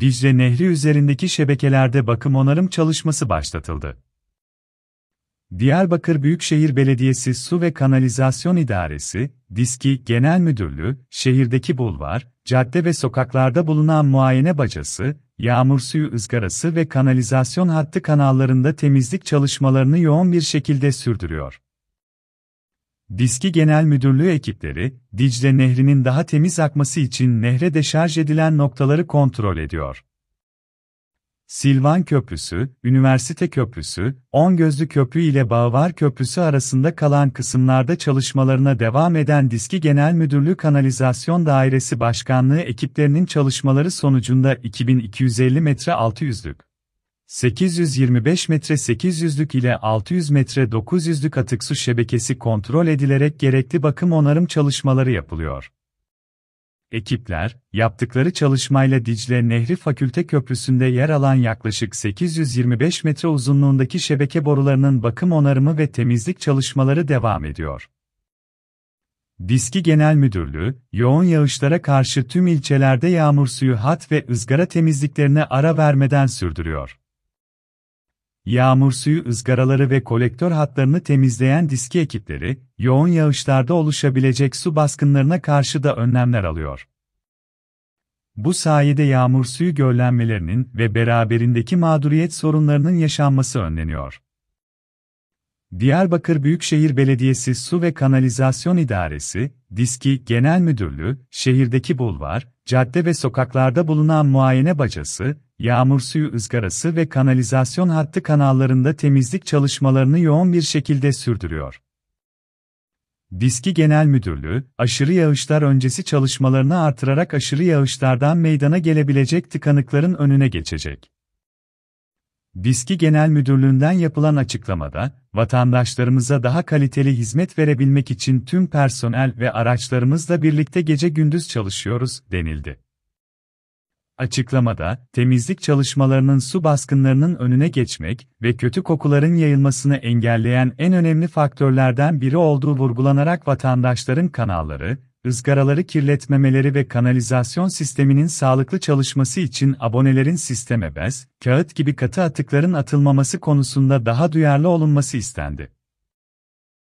Dicle Nehri üzerindeki şebekelerde bakım onarım çalışması başlatıldı. Diyarbakır Büyükşehir Belediyesi Su ve Kanalizasyon İdaresi, Diski Genel Müdürlüğü, şehirdeki bulvar, cadde ve sokaklarda bulunan muayene bacası, yağmur suyu ızgarası ve kanalizasyon hattı kanallarında temizlik çalışmalarını yoğun bir şekilde sürdürüyor. Diski Genel Müdürlüğü ekipleri, Dicle Nehri'nin daha temiz akması için nehre deşarj edilen noktaları kontrol ediyor. Silvan Köprüsü, Üniversite Köprüsü, On Gözlü Köprü ile Bağvar Köprüsü arasında kalan kısımlarda çalışmalarına devam eden Diski Genel Müdürlüğü Kanalizasyon Dairesi Başkanlığı ekiplerinin çalışmaları sonucunda 2250 metre altı yüzlük. 825 metre 800'lük ile 600 metre 900'lük atık su şebekesi kontrol edilerek gerekli bakım onarım çalışmaları yapılıyor. Ekipler, yaptıkları çalışmayla Dicle Nehri Fakülte Köprüsü'nde yer alan yaklaşık 825 metre uzunluğundaki şebeke borularının bakım onarımı ve temizlik çalışmaları devam ediyor. Diski Genel Müdürlüğü, yoğun yağışlara karşı tüm ilçelerde yağmur suyu hat ve ızgara temizliklerine ara vermeden sürdürüyor yağmur suyu ızgaraları ve kolektör hatlarını temizleyen diski ekipleri, yoğun yağışlarda oluşabilecek su baskınlarına karşı da önlemler alıyor. Bu sayede yağmur suyu göllenmelerinin ve beraberindeki mağduriyet sorunlarının yaşanması önleniyor. Diyarbakır Büyükşehir Belediyesi Su ve Kanalizasyon İdaresi, Diski Genel Müdürlüğü, şehirdeki bulvar, cadde ve sokaklarda bulunan muayene bacası, yağmur suyu ızgarası ve kanalizasyon hattı kanallarında temizlik çalışmalarını yoğun bir şekilde sürdürüyor. Diski Genel Müdürlüğü, aşırı yağışlar öncesi çalışmalarını artırarak aşırı yağışlardan meydana gelebilecek tıkanıkların önüne geçecek. Diski Genel Müdürlüğü'nden yapılan açıklamada, vatandaşlarımıza daha kaliteli hizmet verebilmek için tüm personel ve araçlarımızla birlikte gece gündüz çalışıyoruz, denildi. Açıklamada, temizlik çalışmalarının su baskınlarının önüne geçmek ve kötü kokuların yayılmasını engelleyen en önemli faktörlerden biri olduğu vurgulanarak vatandaşların kanalları, ızgaraları kirletmemeleri ve kanalizasyon sisteminin sağlıklı çalışması için abonelerin sisteme bez, kağıt gibi katı atıkların atılmaması konusunda daha duyarlı olunması istendi.